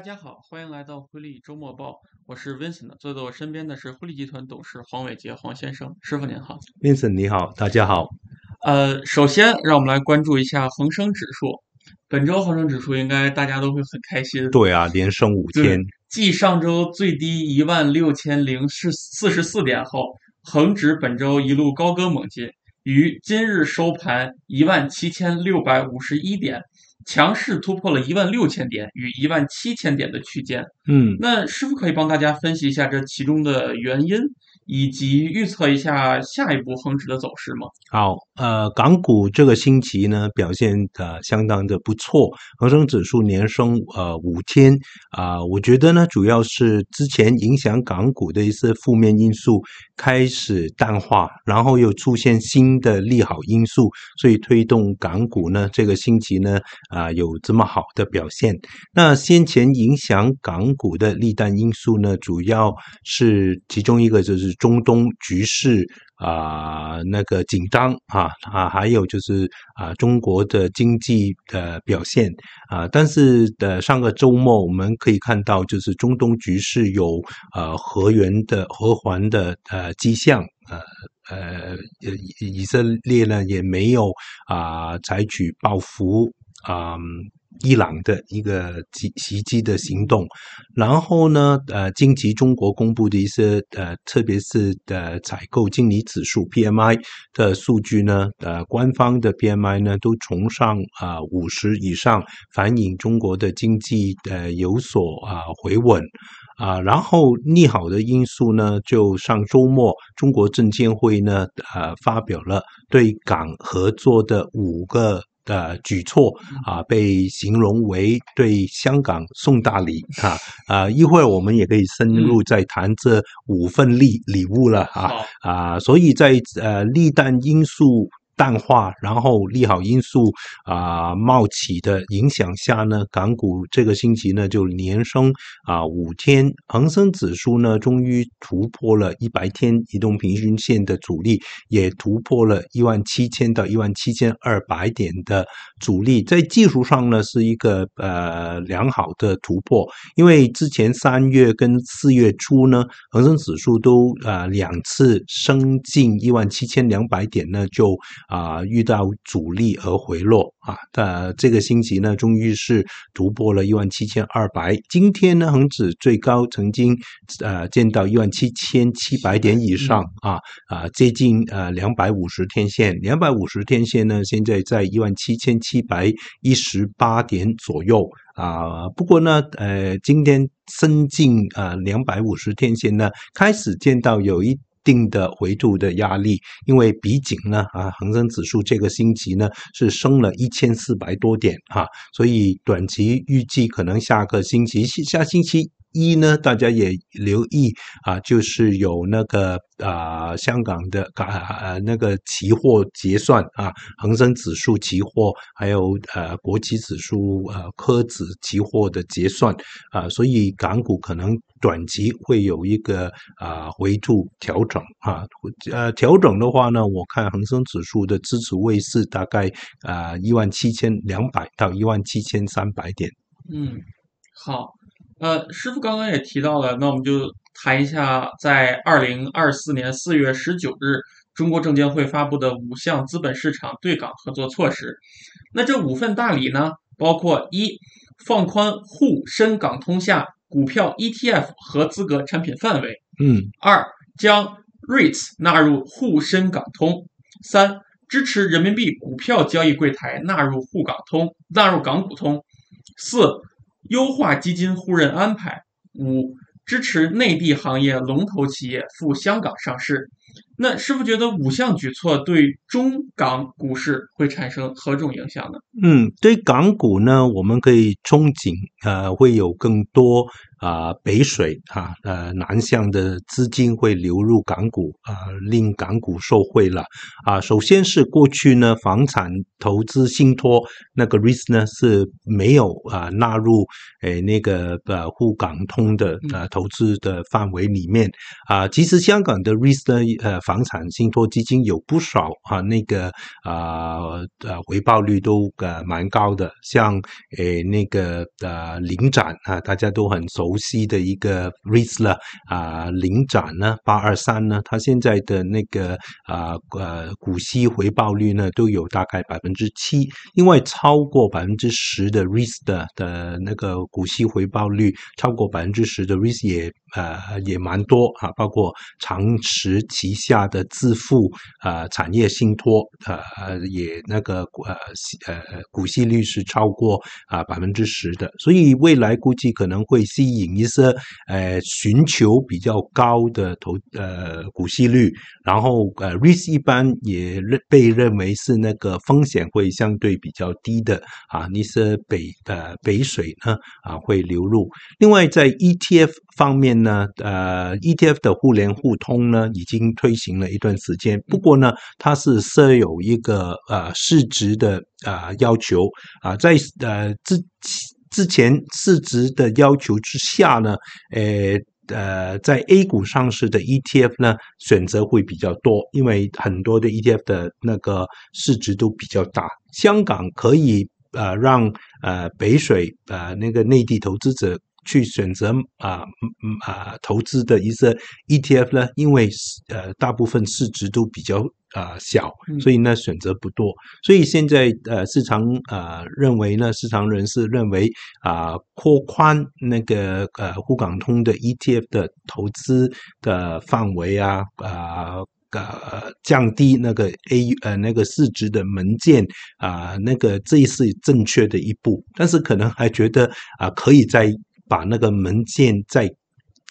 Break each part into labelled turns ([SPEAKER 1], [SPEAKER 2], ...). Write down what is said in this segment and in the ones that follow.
[SPEAKER 1] 大家好，欢迎来到汇利周末报，我是 Vincent，坐在我身边的是汇利集团董事黄伟杰黄先生，师傅您好，Vincent 你好，大家好。呃，首先让我们来关注一下恒生指数，本周恒生指数应该大家都会很开心。对啊，连
[SPEAKER 2] 升五天，
[SPEAKER 1] 继上周最低一万六千零四四十四点后，恒指本周一路高歌猛进，于今日收盘一万七千六百五十一点。强势突破了一万六千点与一万七千点的区间，嗯，那师傅可以帮大家分析一下这其中的原因。以及预测一下下一步恒指的走势吗？
[SPEAKER 2] 好，呃，港股这个星期呢表现的相当的不错，恒生指数年升呃五天啊。我觉得呢，主要是之前影响港股的一些负面因素开始淡化，然后又出现新的利好因素，所以推动港股呢这个星期呢啊有这么好的表现。那先前影响港股的利淡因素呢，主要是其中一个就是。中东局势啊，那个紧张啊啊，还有就是啊，中国的经济的表现啊，但是的上个周末我们可以看到，就是中东局势有呃和源的和缓的呃迹象，呃呃，以色列呢也没有啊采取报复啊。伊朗的一个袭袭击的行动，然后呢，呃，近期中国公布的一些呃，特别是呃，采购经理指数 P M I 的数据呢，呃，官方的 P M I 呢都从上啊五十以上，反映中国的经济呃有所啊回稳啊。然后，利好的因素呢，就上周末中国证监会呢呃，发表了对港合作的五个。的举措啊，被形容为对香港送大礼啊！啊，一会儿我们也可以深入再谈这五份礼礼物了啊！啊，所以在呃，利淡因素。淡化，然后利好因素啊，冒起的影响下呢，港股这个星期呢就连升啊五天，恒生指数呢终于突破了一百天移动平均线的阻力，也突破了一万七千到一万七千二百点的阻力，在技术上呢是一个呃良好的突破，因为之前三月跟四月初呢，恒生指数都啊两次升近一万七千两百点呢就。啊，遇到阻力而回落啊！但这个星期呢，终于是突破了一万七千二百。今天呢，恒指最高曾经呃见到一万七千七百点以上啊啊，接近呃两百五十天线。两百五十天线呢，现在在一万七千七百一十八点左右啊。不过呢，呃，今天升近啊两百五十天线呢，开始见到有一。定的维度的压力，因为比竟呢啊，恒生指数这个星期呢是升了一千四百多点哈，所以短期预计可能下个星期下星期一呢，大家也留意啊，就是有那个啊香港的港那个期货结算啊，恒生指数期货还有呃国企指数呃科指期货的结算啊，所以港股可能。短期会有一个啊回吐调整啊，呃，调整的话呢，我看恒生指数的支持位是大概啊一万七千两百到一万七千三百点。
[SPEAKER 1] 嗯，好，呃，师傅刚刚也提到了，那我们就谈一下，在二零二四年四月十九日，中国证监会发布的五项资本市场对港合作措施。那这五份大礼呢，包括一放宽沪深港通下。股票 ETF 和资格产品范围。嗯。二将 REITs 纳入沪深港通。三支持人民币股票交易柜台纳入沪港通、纳入港股通。四优化基金互认安排。五支持内地行业龙头企业赴香港上市。那师傅觉得五项举措对中港股市会产生何种影响呢？
[SPEAKER 2] 嗯，对港股呢，我们可以憧憬，呃，会有更多。啊，北水啊，呃，南向的资金会流入港股啊，令港股受惠了啊。首先是过去呢，房产投资信托那个 REIT 呢是没有啊纳入诶那个呃沪港通的呃投资的范围里面啊。其实香港的 REIT 呢，呃，房产信托基金有不少啊，那个啊呃回报率都呃蛮高的，像诶那个呃领展啊，大家都很熟。股息的一个 r i s l a 啊，领涨呢，八二三呢，它现在的那个啊呃股息回报率呢都有大概百分之七，因为超过百分之十的 r i s l a 的那个股息回报率超过百分之十的 r i s 也呃，也蛮多啊，包括长池旗下的自负啊产业信托，呃，也那个呃呃股息率是超过啊百分之十的，所以未来估计可能会吸引一些呃寻求比较高的投呃股息率，然后呃 risk 一般也认被认为是那个风险会相对比较低的啊，那些北呃北水呢啊会流入，另外在 ETF 方面。呢，呃，ETF 的互联互通呢，已经推行了一段时间。不过呢，它是设有一个呃市值的啊要求啊，在呃之之前市值的要求之下呢，诶呃，在 A 股上市的 ETF 呢，选择会比较多，因为很多的 ETF 的那个市值都比较大。香港可以呃让呃北水呃那个内地投资者。去选择啊啊投资的一些 ETF 呢，因为呃大部分市值都比较啊小，所以呢选择不多。所以现在呃市场啊认为呢，市场人士认为啊扩宽那个呃沪港通的 ETF 的投资的范围啊啊呃降低那个 A 呃那个市值的门限啊那个这是正确的一步，但是可能还觉得啊可以在把那个门建在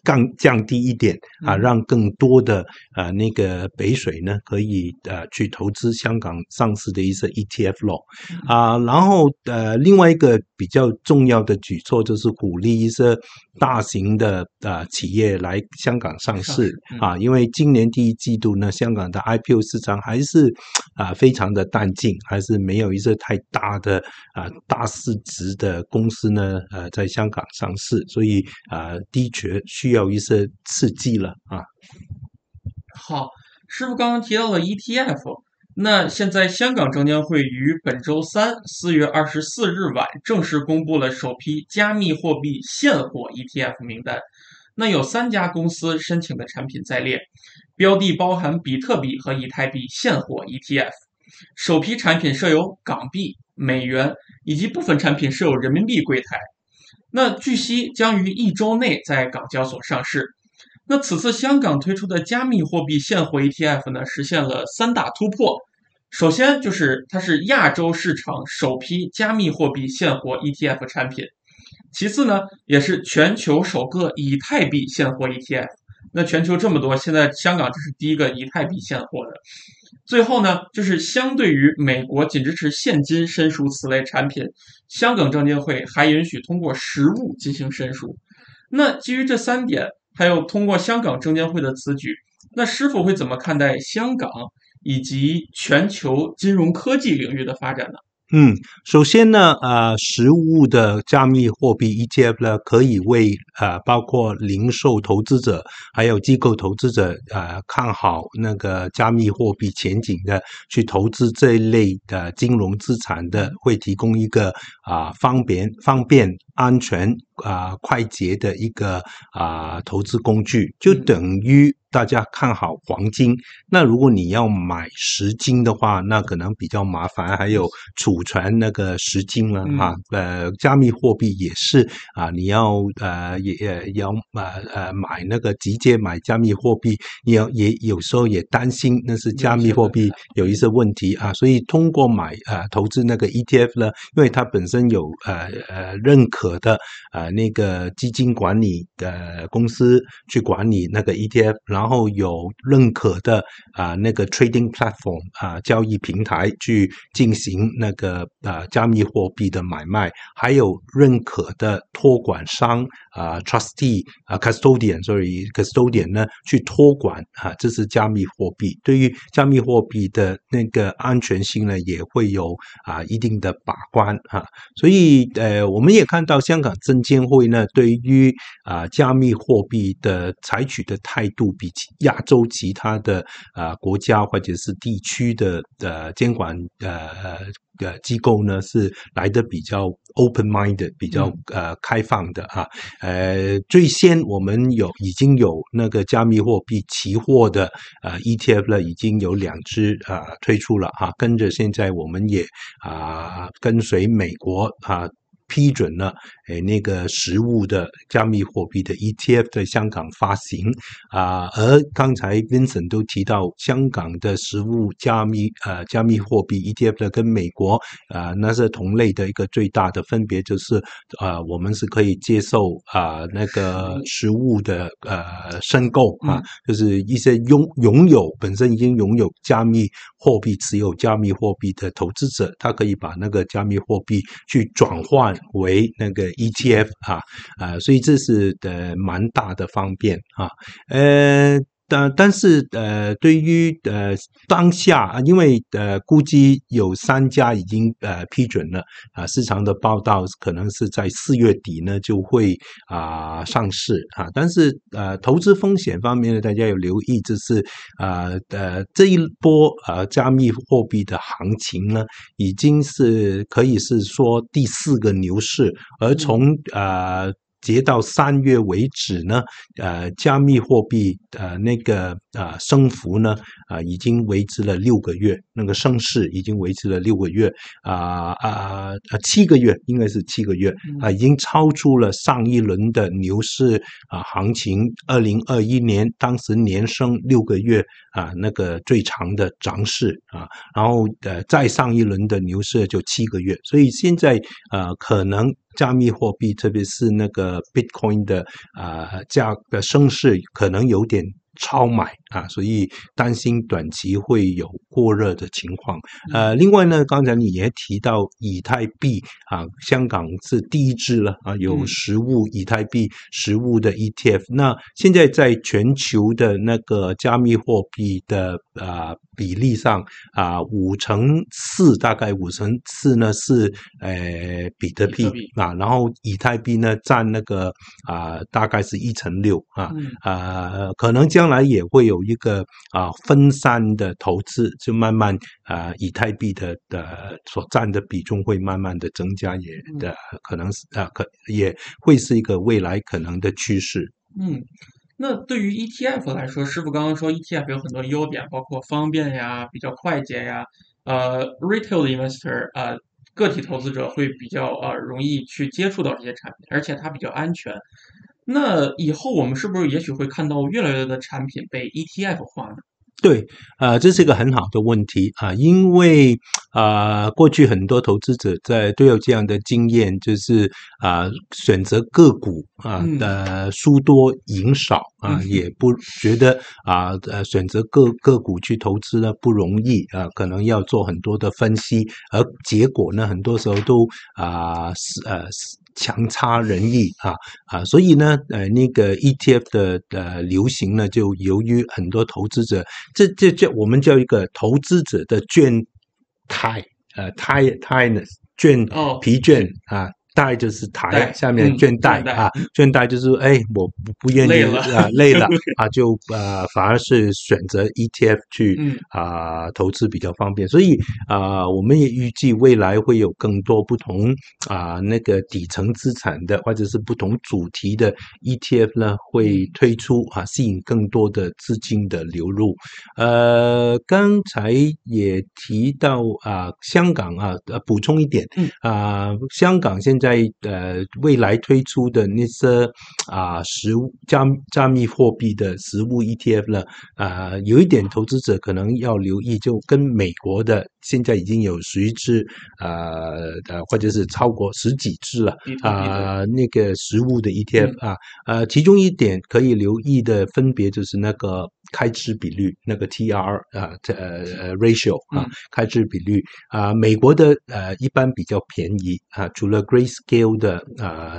[SPEAKER 2] 降降低一点啊，让更多的啊那个北水呢可以呃去投资香港上市的一些 ETF 咯啊，然后呃另外一个比较重要的举措就是鼓励一些大型的啊企业来香港上市啊，因为今年第一季度呢，香港的 IPO 市场还是啊非常的淡静，还是没有一些太大的啊大市值的公司呢呃在香港上市，所以啊的确需。有一些刺激了啊！
[SPEAKER 1] 好，师傅刚刚提到了 ETF，那现在香港证监会于本周三四月二十四日晚正式公布了首批加密货币现货 ETF 名单，那有三家公司申请的产品在列，标的包含比特币和以太币现货 ETF，首批产品设有港币、美元以及部分产品设有人民币柜台。那据悉将于一周内在港交所上市。那此次香港推出的加密货币现货 ETF 呢，实现了三大突破。首先就是它是亚洲市场首批加密货币现货 ETF 产品，其次呢也是全球首个以太币现货 ETF。那全球这么多，现在香港这是第一个以太币现货的。最后呢，就是相对于美国仅支持现金申赎此类产品，香港证监会还允许通过实物进行申赎。那基于这三点，还有通过香港证监会的此举，那师傅会怎么看待香港以及全球金融科技领域的发展呢？
[SPEAKER 2] 嗯，首先呢，呃，实物的加密货币 ETF 呢，可以为呃包括零售投资者、还有机构投资者，呃，看好那个加密货币前景的，去投资这一类的金融资产的，会提供一个啊，方便方便。安全啊，快捷的一个啊投资工具，就等于大家看好黄金。那如果你要买十金的话，那可能比较麻烦。还有储存那个十金了啊，呃，加密货币也是啊，你要呃也也要呃呃买那个直接买加密货币，也也有时候也担心那是加密货币有一些问题啊。所以通过买啊投资那个 ETF 呢，因为它本身有呃呃认可。的啊，那个基金管理的公司去管理那个 ETF，然后有认可的啊，那个 trading platform 啊，交易平台去进行那个啊，加密货币的买卖，还有认可的托管商啊，trustee 啊，custodian，所以 custodian 呢去托管啊，这是加密货币。对于加密货币的那个安全性呢，也会有啊一定的把关啊，所以呃，我们也看到。香港证监会呢，对于啊加密货币的采取的态度，比亚洲其他的啊国家或者是地区的呃监管呃呃机构呢，是来的比较 open minded，比较呃开放的哈。呃，最先我们有已经有那个加密货币期货的啊 ETF 了，已经有两支啊推出了哈。跟着现在我们也啊跟随美国啊。批准了诶，那个实物的加密货币的 ETF 在香港发行啊。而刚才 Vincent 都提到，香港的实物加密呃加密货币 ETF 的跟美国啊那是同类的一个最大的分别就是啊，我们是可以接受啊那个实物的呃申购啊，就是一些拥拥有本身已经拥有加密货币、持有加密货币的投资者，他可以把那个加密货币去转换。为那个 ETF 啊啊，所以这是的蛮大的方便啊，呃。但但是呃，对于呃当下啊，因为呃估计有三家已经呃批准了啊，市场的报道可能是在四月底呢就会啊上市啊。但是呃，投资风险方面呢，大家有留意，就是啊呃这一波呃加密货币的行情呢，已经是可以是说第四个牛市，而从啊。截到三月为止呢，呃，加密货币呃那个啊升幅呢啊已经维持了六个月，那个升势已经维持了六个月啊啊啊七个月应该是七个月啊已经超出了上一轮的牛市啊行情，二零二一年当时年升六个月啊那个最长的涨势啊，然后呃再上一轮的牛市就七个月，所以现在呃可能。加密货币，特别是那个 Bitcoin 的啊价的升势，可能有点超买。啊，所以担心短期会有过热的情况。呃，另外呢，刚才你也提到以太币啊，香港是第一支了啊，有实物以太币实物的 ETF。那现在在全球的那个加密货币的啊比例上啊，五成四大概五成四呢是呃比特币啊，然后以太币呢占那个啊大概是一成六啊啊，可能将来也会有。有一个啊分散的投资，就慢慢啊，以太币的的所占的比重会慢慢的增加，也的可能是啊，可也会是一个未来可能的趋势。
[SPEAKER 1] 嗯，那对于 ETF 来说，师傅刚刚说 ETF 有很多优点，包括方便呀、比较快捷呀。呃，retail investor 啊，个体投资者会比较呃容易去接触到这些产品，而且它比较安全。那以后我们是不是也许会看到越来越多的产品被 ETF 化呢？
[SPEAKER 2] 对，呃，这是一个很好的问题啊，因为呃，过去很多投资者在都有这样的经验，就是啊，选择个股啊的输多赢少啊，也不觉得啊，呃，选择个个股去投资呢不容易啊，可能要做很多的分析，而结果呢，很多时候都啊是呃是。强差人意啊啊，所以呢，呃，那个 ETF 的呃流行呢，就由于很多投资者，这这叫我们叫一个投资者的倦怠，呃，e s 呢倦疲倦啊。债就是台下面倦怠啊，倦怠就是哎，我不不愿意啊，累了啊，就呃，反而是选择 ETF 去啊投资比较方便，所以啊，我们也预计未来会有更多不同啊那个底层资产的或者是不同主题的 ETF 呢，会推出啊，吸引更多的资金的流入。呃，刚才也提到啊，香港啊，补充一点啊，香港现在。在呃未来推出的那些啊实物加加密货币的实物 ETF 呢，啊有一点投资者可能要留意，就跟美国的现在已经有十一只啊，或者是超过十几只了啊那个实物的 ETF 啊，呃其中一点可以留意的分别就是那个开支比率那个 TR 啊呃 ratio 啊开支比率啊美国的呃一般比较便宜啊除了 g r a Scale 的啊，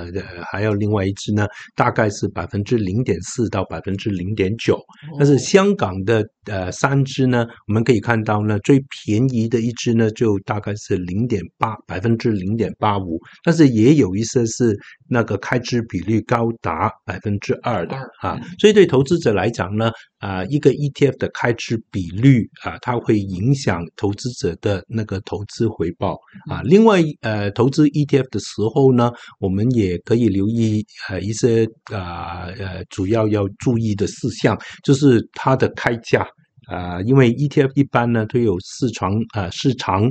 [SPEAKER 2] 还有另外一支呢，大概是百分之零点四到百分之零点九，但是香港的。呃，三只呢，我们可以看到呢，最便宜的一只呢，就大概是零点八百分之零点八五，但是也有一些是那个开支比率高达百分之二的啊。所以对投资者来讲呢，啊，一个 ETF 的开支比率啊，它会影响投资者的那个投资回报啊。另外，呃，投资 ETF 的时候呢，我们也可以留意呃一些啊呃主要要注意的事项，就是它的开价。啊，因为 ETF 一般呢都有市场啊市场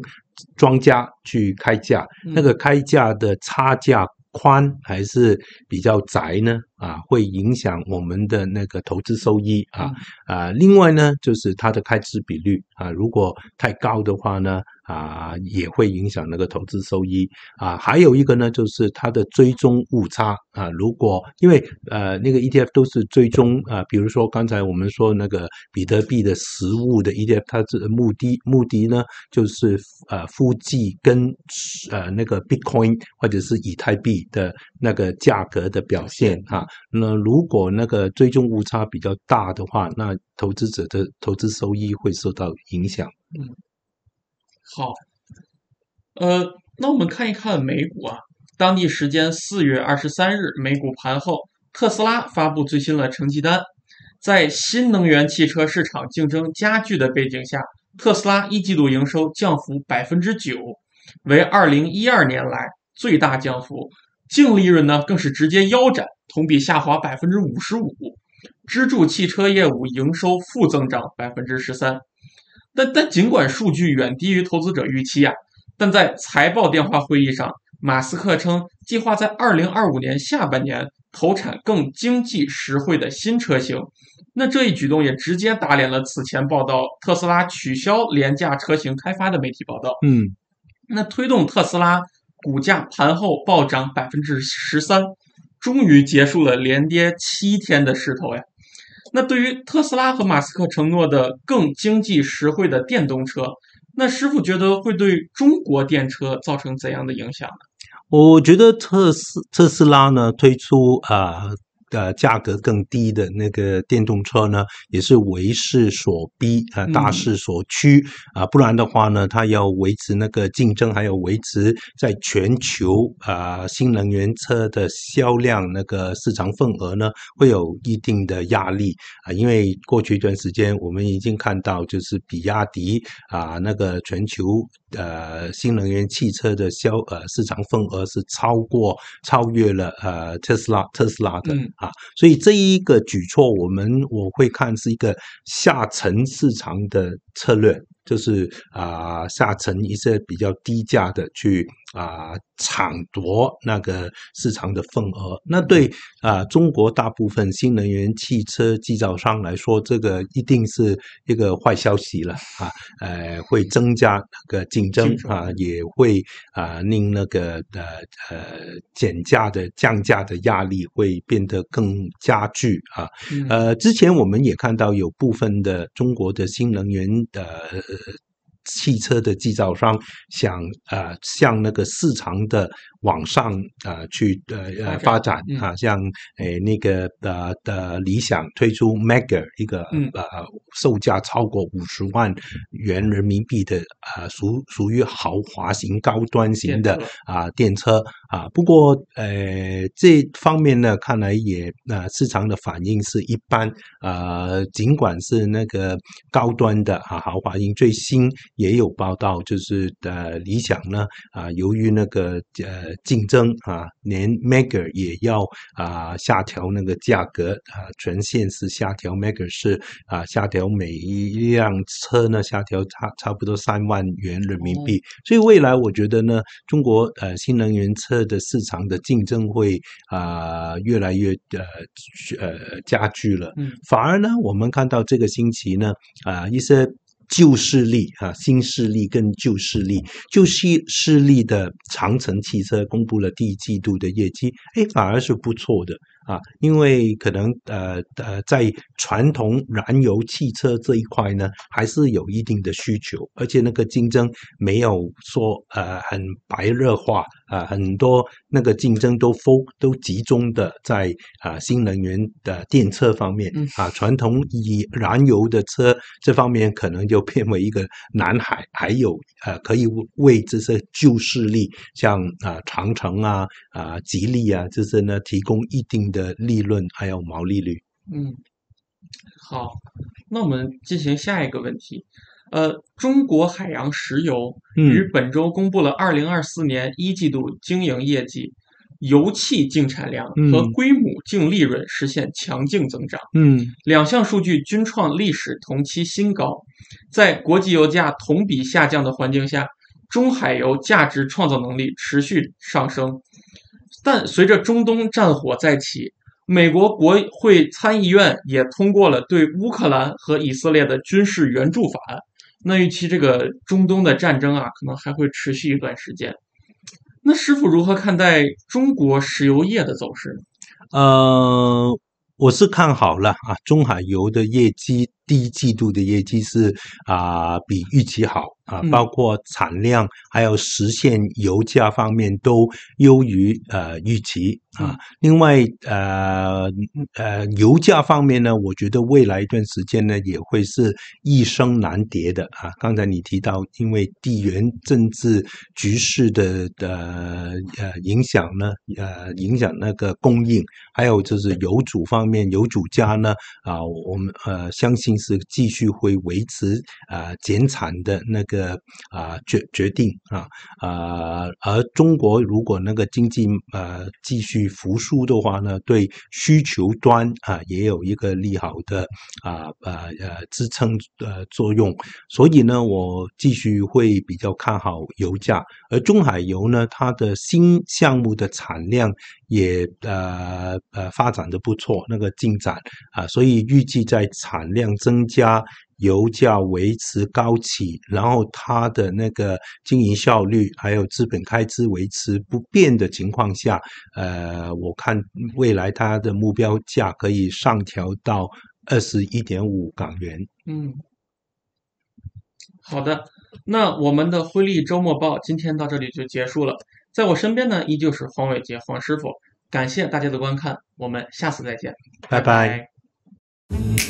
[SPEAKER 2] 庄家去开价，那个开价的差价宽还是比较窄呢？啊，会影响我们的那个投资收益啊啊！另外呢，就是它的开支比率啊，如果太高的话呢，啊，也会影响那个投资收益啊。还有一个呢，就是它的追踪误差啊，如果因为呃那个 ETF 都是追踪啊，比如说刚才我们说那个比特币的实物的 ETF，它是目的目的呢，就是呃复制跟呃那个 Bitcoin 或者是以太币的那个价格的表现啊。那如果那个追踪误差比较大的话，那投资者的投资收益会受到影响。
[SPEAKER 1] 嗯，好，呃，那我们看一看美股啊。当地时间四月二十三日，美股盘后，特斯拉发布最新的成绩单。在新能源汽车市场竞争加剧的背景下，特斯拉一季度营收降幅百分之九，为二零一二年来最大降幅。净利润呢更是直接腰斩，同比下滑百分之五十五，支柱汽车业务营收负增长百分之十三。但但尽管数据远低于投资者预期呀，但在财报电话会议上，马斯克称计划在二零二五年下半年投产更经济实惠的新车型。那这一举动也直接打脸了此前报道特斯拉取消廉价车型开发的媒体报道。嗯，那推动特斯拉。股价盘后暴涨百分之十三，终于结束了连跌七天的势头呀。那对于特斯拉和马斯克承诺的更经济实惠的电动车，那师傅觉得会对中国电车造成怎样的影响呢？
[SPEAKER 2] 我觉得特斯特斯拉呢推出啊。呃，价格更低的那个电动车呢，也是为势所逼啊，大势所趋啊，不然的话呢，它要维持那个竞争，还有维持在全球啊新能源车的销量那个市场份额呢，会有一定的压力啊。因为过去一段时间，我们已经看到，就是比亚迪啊，那个全球呃新能源汽车的销呃市场份额是超过超越了呃特斯拉特斯拉的。啊，所以这一个举措，我们我会看是一个下沉市场的策略。就是啊，下沉一些比较低价的去啊，抢夺那个市场的份额。那对啊，中国大部分新能源汽车制造商来说，这个一定是一个坏消息了啊。呃，会增加那个竞争啊，也会啊，令那个的呃减价的降价的压力会变得更加剧啊。呃，之前我们也看到有部分的中国的新能源呃。呃，汽车的制造商想啊，向那个市场的。往上啊，去呃呃发展啊，像诶那个呃的理想推出 Mega 一个呃售价超过五十万元人民币的啊属属于豪华型高端型的啊电车啊，不过诶这方面呢看来也啊市场的反应是一般啊，尽管是那个高端的啊豪华型最新也有报道，就是呃理想呢啊由于那个呃。竞争啊，连 MG e a 也要啊下调那个价格啊，全线是下调，MG e a 是啊下调每一辆车呢下调差差不多三万元人民币，所以未来我觉得呢，中国呃新能源车的市场的竞争会啊越来越呃呃加剧了。嗯，反而呢，我们看到这个星期呢啊一些。旧势力啊，新势力跟旧势力，旧势势力的长城汽车公布了第一季度的业绩，哎，反而是不错的。啊，因为可能呃呃，在传统燃油汽车这一块呢，还是有一定的需求，而且那个竞争没有说呃很白热化啊，很多那个竞争都都集中的在啊新能源的电车方面啊，传统以燃油的车这方面可能就变为一个南海，还有呃可以为这些旧势力像啊长城啊啊吉利啊这些呢提供一定。的利润还有毛利率。
[SPEAKER 1] 嗯，好，那我们进行下一个问题。呃，中国海洋石油于本周公布了二零二四年一季度经营业绩，油气净产量和规母净利润实现强劲增长。嗯，两项数据均创历史同期新高。在国际油价同比下降的环境下，中海油价值创造能力持续上升。但随着中东战火再起，美国国会参议院也通过了对乌克兰和以色列的军事援助法案。那预期这个中东的战争啊，可能还会持续一段时间。那师傅如何看待中国石油业的走势呢？
[SPEAKER 2] 呃，我是看好了啊，中海油的业绩，第一季度的业绩是啊，比预期好。啊，包括产量还有实现油价方面都优于呃预期啊。另外呃呃油价方面呢，我觉得未来一段时间呢也会是一升难跌的啊。刚才你提到，因为地缘政治局势的的呃影响呢，呃影响那个供应，还有就是油主方面，油主家呢啊，我们呃相信是继续会维持啊减产的那个。呃啊决决定啊啊，而中国如果那个经济呃继续复苏的话呢，对需求端啊也有一个利好的啊呃呃支撑呃作用，所以呢，我继续会比较看好油价。而中海油呢，它的新项目的产量也呃呃发展的不错，那个进展啊，所以预计在产量增加。油价维持高企，然后它的那个经营效率还有资本开支维持不变的情况下，呃，我看未来它的目标价可以上调到二十一点五港元。
[SPEAKER 1] 嗯，好的，那我们的辉立周末报今天到这里就结束了。在我身边呢，依旧是黄伟杰黄师傅，感谢大家的观看，我们下次再见，
[SPEAKER 2] 拜拜。